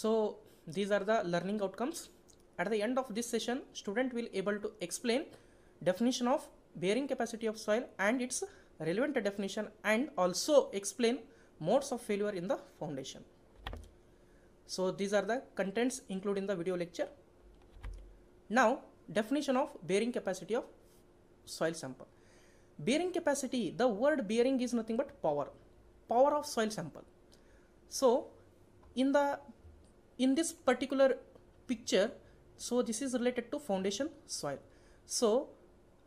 So these are the learning outcomes. At the end of this session, student will able to explain definition of bearing capacity of soil and its relevant definition and also explain modes of failure in the foundation. So these are the contents included in the video lecture. Now definition of bearing capacity of soil sample. Bearing capacity, the word bearing is nothing but power, power of soil sample. So in the in this particular picture so this is related to foundation soil so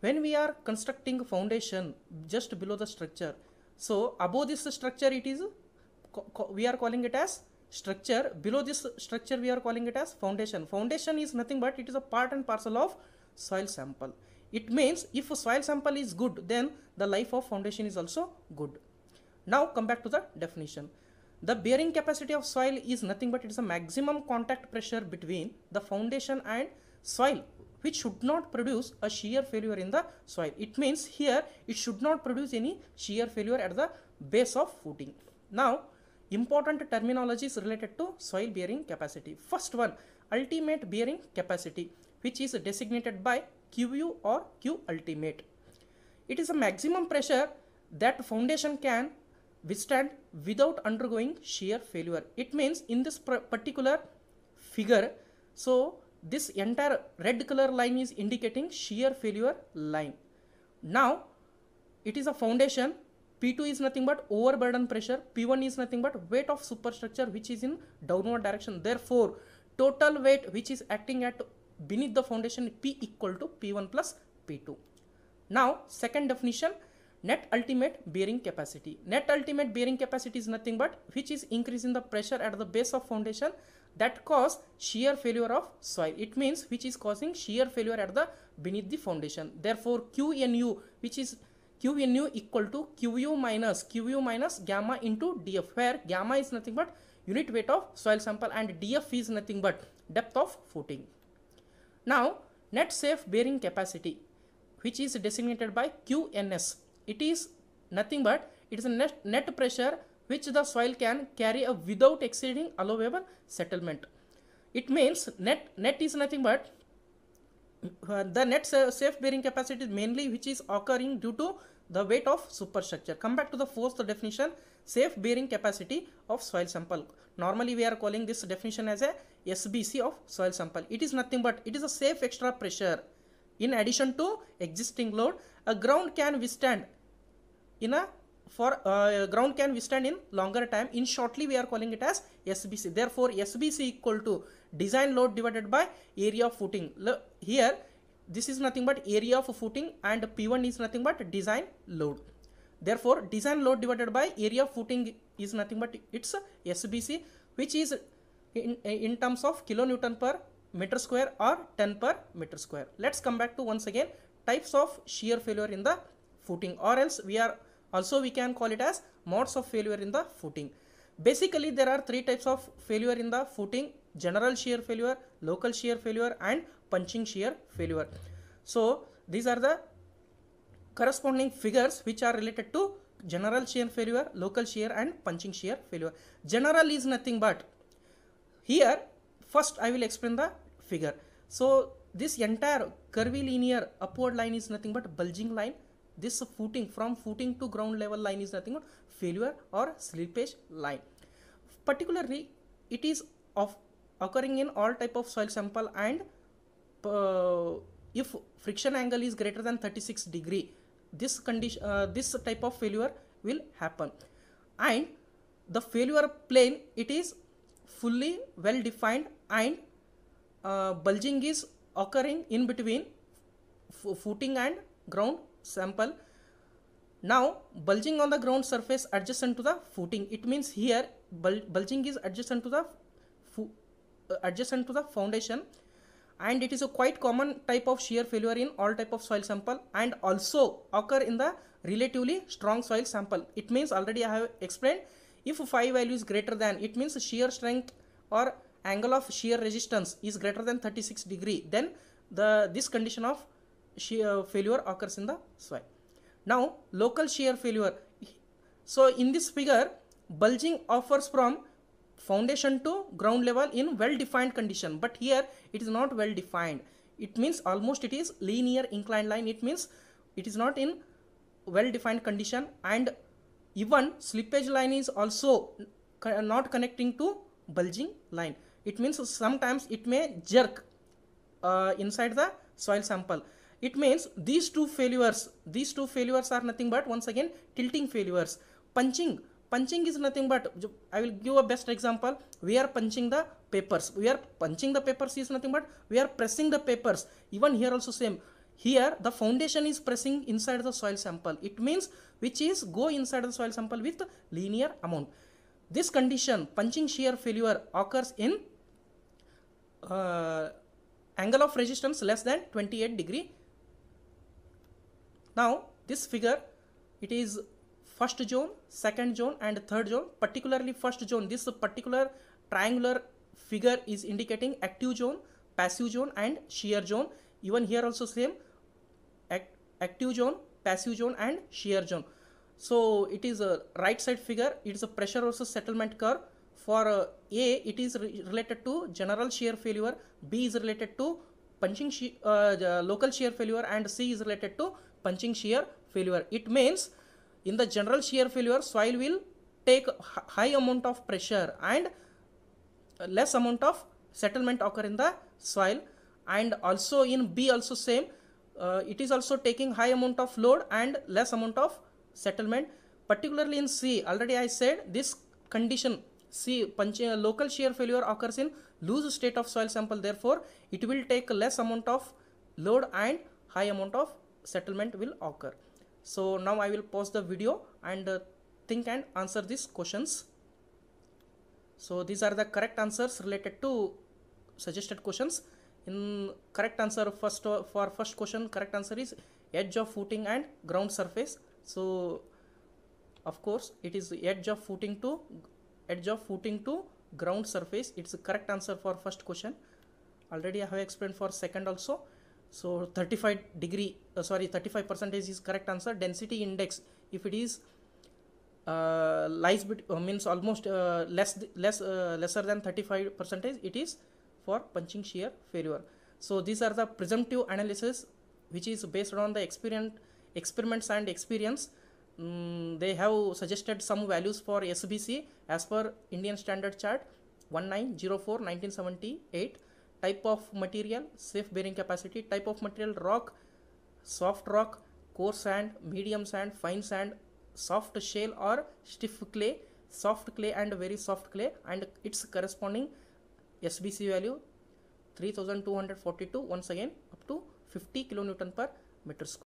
when we are constructing foundation just below the structure so above this structure it is we are calling it as structure below this structure we are calling it as foundation foundation is nothing but it is a part and parcel of soil sample it means if soil sample is good then the life of foundation is also good now come back to the definition the bearing capacity of soil is nothing but it is a maximum contact pressure between the foundation and soil which should not produce a shear failure in the soil. It means here it should not produce any shear failure at the base of footing. Now important terminologies related to soil bearing capacity. First one ultimate bearing capacity which is designated by QU or Q ultimate. It is a maximum pressure that foundation can withstand without undergoing shear failure. It means in this particular figure, so this entire red color line is indicating shear failure line. Now, it is a foundation. P2 is nothing but overburden pressure. P1 is nothing but weight of superstructure which is in downward direction. Therefore, total weight which is acting at beneath the foundation P equal to P1 plus P2. Now, second definition, net ultimate bearing capacity. Net ultimate bearing capacity is nothing but which is increase in the pressure at the base of foundation that cause shear failure of soil. It means which is causing shear failure at the beneath the foundation. Therefore, QNU which is QNU equal to QU minus QU minus gamma into DF where gamma is nothing but unit weight of soil sample and DF is nothing but depth of footing. Now, net safe bearing capacity which is designated by QNS it is nothing but it is a net, net pressure which the soil can carry up without exceeding allowable settlement. It means net, net is nothing but uh, the net safe bearing capacity mainly which is occurring due to the weight of superstructure. Come back to the fourth definition, safe bearing capacity of soil sample. Normally we are calling this definition as a SBC of soil sample. It is nothing but it is a safe extra pressure. In addition to existing load, a ground can withstand in a for uh, ground can withstand in longer time in shortly we are calling it as SBC therefore SBC equal to design load divided by area of footing Look, here this is nothing but area of footing and P1 is nothing but design load therefore design load divided by area of footing is nothing but its SBC which is in, in terms of kilonewton per meter square or 10 per meter square let's come back to once again types of shear failure in the footing or else we are also we can call it as modes of failure in the footing. Basically there are three types of failure in the footing general shear failure, local shear failure and punching shear failure. So these are the corresponding figures which are related to general shear failure, local shear and punching shear failure. General is nothing but here first I will explain the figure. So this entire curvilinear upward line is nothing but bulging line this footing from footing to ground level line is nothing but failure or slippage line particularly it is of occurring in all type of soil sample and uh, if friction angle is greater than 36 degree this condition uh, this type of failure will happen and the failure plane it is fully well defined and uh, bulging is occurring in between footing and ground sample. Now bulging on the ground surface adjacent to the footing. It means here bul bulging is adjacent to the uh, adjacent to the foundation and it is a quite common type of shear failure in all type of soil sample and also occur in the relatively strong soil sample. It means already I have explained if phi value is greater than it means shear strength or angle of shear resistance is greater than 36 degree then the this condition of shear failure occurs in the soil. Now local shear failure. So in this figure bulging offers from foundation to ground level in well defined condition but here it is not well defined. It means almost it is linear inclined line it means it is not in well defined condition and even slippage line is also not connecting to bulging line. It means sometimes it may jerk uh, inside the soil sample. It means these two failures, these two failures are nothing but once again tilting failures. Punching, punching is nothing but, I will give a best example. We are punching the papers. We are punching the papers is nothing but we are pressing the papers. Even here also same. Here the foundation is pressing inside the soil sample. It means which is go inside the soil sample with linear amount. This condition punching shear failure occurs in uh, angle of resistance less than 28 degree now this figure, it is first zone, second zone and third zone, particularly first zone. This particular triangular figure is indicating active zone, passive zone and shear zone. Even here also same act, active zone, passive zone and shear zone. So it is a right side figure. It is a pressure versus settlement curve. For uh, A, it is re related to general shear failure. B is related to punching shear, uh, local shear failure and C is related to punching shear failure. It means in the general shear failure soil will take high amount of pressure and less amount of settlement occur in the soil and also in B also same uh, it is also taking high amount of load and less amount of settlement particularly in C already I said this condition See, punch, uh, local shear failure occurs in loose state of soil sample. Therefore, it will take less amount of load and high amount of settlement will occur. So now I will pause the video and uh, think and answer these questions. So these are the correct answers related to suggested questions. In correct answer first uh, for first question, correct answer is edge of footing and ground surface. So of course it is edge of footing to edge of footing to ground surface it's a correct answer for first question already i have explained for second also so 35 degree uh, sorry 35 percentage is correct answer density index if it is uh, lies uh, means almost uh, less less uh, lesser than 35 percentage it is for punching shear failure so these are the presumptive analysis which is based on the experiment experiments and experience um, they have suggested some values for SBC as per Indian Standard Chart 1904-1978 type of material safe bearing capacity type of material rock soft rock coarse sand medium sand fine sand soft shale or stiff clay soft clay and very soft clay and its corresponding SBC value 3242 once again up to 50 kilonewton per meter square